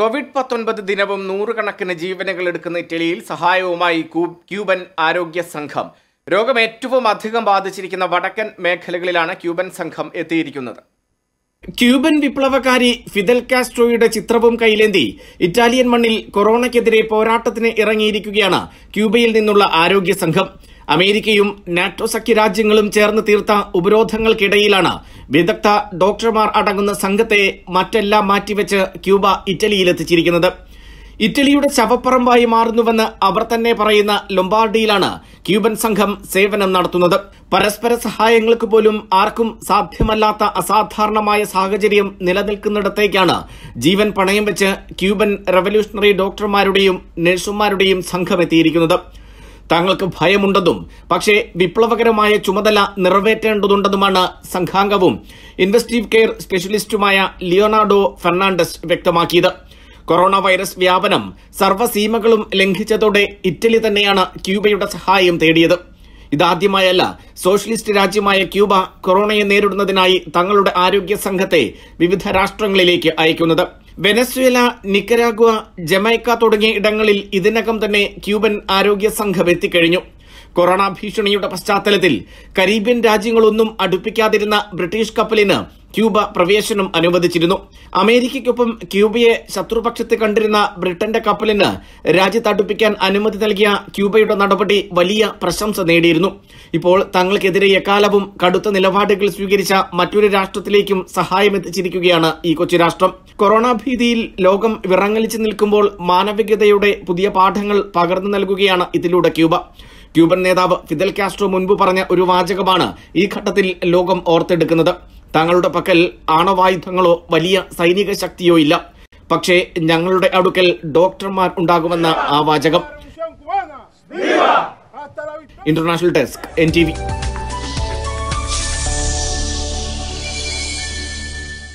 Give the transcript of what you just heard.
Covid പത്തൊൻപത് ദിനവും നൂറുകണക്കിന് ജീവനുകൾ എടുക്കുന്ന ഇറ്റലിയിൽ സഹായവുമായി ക്യൂബൻ ആരോഗ്യ സംഘം രോഗം ഏറ്റവും അധികം ബാധിച്ചിരിക്കുന്ന വടക്കൻ മേഖലകളിലാണ് ക്യൂബൻ സംഘം എത്തിയിരിക്കുന്നത് ക്യൂബൻ വിപ്ലവകാരി ഫിദൽ കാസ്ട്രോയുടെ ചിത്രവും കൈലേന്തി ഇറ്റാലിയൻ മണ്ണിൽ കൊറോണയ്ക്കെതിരെ പോരാട്ടത്തിന് ഇറങ്ങിയിരിക്കുകയാണ് ക്യൂബയിൽ നിന്നുള്ള ആരോഗ്യ സംഘം അമേരിക്കയും നാറ്റോ സഖ്യരാജ്യങ്ങളും ചേർന്ന് തീർത്ത ഉപരോധങ്ങൾക്കിടയിലാണ് വിദഗ്ധ ഡോക്ടർമാർ അടങ്ങുന്ന സംഘത്തെ മറ്റെല്ലാം മാറ്റിവെച്ച് ക്യൂബ ഇറ്റലിയിലെത്തിച്ചിരിക്കുന്നത് ഇറ്റലിയുടെ ശവപ്പറമ്പായി മാറുന്നുവെന്ന് അവർ തന്നെ പറയുന്ന ലൊംബാർഡിയിലാണ് ക്യൂബൻ സംഘം സേവനം നടത്തുന്നത് പരസ്പര സഹായങ്ങൾക്ക് പോലും ആർക്കും സാധ്യമല്ലാത്ത അസാധാരണമായ സാഹചര്യം നിലനിൽക്കുന്നിടത്തേക്കാണ് ജീവൻ പണയം വെച്ച് ക്യൂബൻ റവല്യൂഷണറി ഡോക്ടർമാരുടെയും നഴ്സുമാരുടെയും സംഘം എത്തിയിരിക്കുന്നത് തങ്ങൾക്ക് ഭയമുണ്ടെന്നും പക്ഷേ വിപ്ലവകരമായ ചുമതല നിറവേറ്റേണ്ടതുണ്ടെന്നുമാണ് സംഘാംഗവും ഇൻവെസ്റ്റീവ് കെയർ സ്പെഷ്യലിസ്റ്റുമായ ലിയോണാർഡോ ഫെർണാണ്ടസ് വ്യക്തമാക്കിയത് കൊറോണ വൈറസ് വ്യാപനം സർവ്വസീമകളും ലംഘിച്ചതോടെ ഇറ്റലി തന്നെയാണ് ക്യൂബയുടെ സഹായം തേടിയത് ഇതാദ്യമായല്ല സോഷ്യലിസ്റ്റ് രാജ്യമായ ക്യൂബ കൊറോണയെ നേരിടുന്നതിനായി തങ്ങളുടെ ആരോഗ്യ സംഘത്തെ വിവിധ രാഷ്ട്രങ്ങളിലേക്ക് അയക്കുന്നത് വെനസ്വേല നിക്കരാഗ്വ ജമൈക്ക തുടങ്ങിയ ഇടങ്ങളിൽ ഇതിനകം തന്നെ ക്യൂബൻ ആരോഗ്യ സംഘം എത്തിക്കഴിഞ്ഞു കൊറോണ ഭീഷണിയുടെ പശ്ചാത്തലത്തിൽ കരീബിയൻ രാജ്യങ്ങളൊന്നും അടുപ്പിക്കാതിരുന്ന ബ്രിട്ടീഷ് കപ്പലിന് ക്യൂബ പ്രവേശനം അനുവദിച്ചിരുന്നു അമേരിക്കയ്ക്കൊപ്പം ക്യൂബയെ ശത്രുപക്ഷത്ത് കണ്ടിരുന്ന ബ്രിട്ടന്റെ കപ്പലിന് രാജ്യത്ത് അടുപ്പിക്കാൻ അനുമതി നൽകിയ ക്യൂബയുടെ നടപടി വലിയ പ്രശംസ നേടിയിരുന്നു ഇപ്പോൾ തങ്ങൾക്കെതിരെ എക്കാലവും കടുത്ത നിലപാടുകൾ സ്വീകരിച്ച മറ്റൊരു രാഷ്ട്രത്തിലേക്കും സഹായം എത്തിച്ചിരിക്കുകയാണ് ഈ കൊച്ചു രാഷ്ട്രം കൊറോണ ഭീതിയിൽ ലോകം വിറങ്ങലിച്ചു നിൽക്കുമ്പോൾ മാനവികതയുടെ പുതിയ പാഠങ്ങൾ പകർന്നു നൽകുകയാണ് ഇതിലൂടെ ക്യൂബ ക്യൂബൻ നേതാവ് ഫിദൽ കാസ്ട്രോ മുൻപ് പറഞ്ഞ ഒരു വാചകമാണ് ഈ ഘട്ടത്തിൽ ലോകം ഓർത്തെടുക്കുന്നത് തങ്ങളുടെ പക്കൽ ആണവായുധങ്ങളോ വലിയ സൈനിക ശക്തിയോ ഇല്ല പക്ഷേ ഞങ്ങളുടെ അടുക്കൽ ഡോക്ടർമാർ ഉണ്ടാകുമെന്ന ആ വാചകം international desk N T V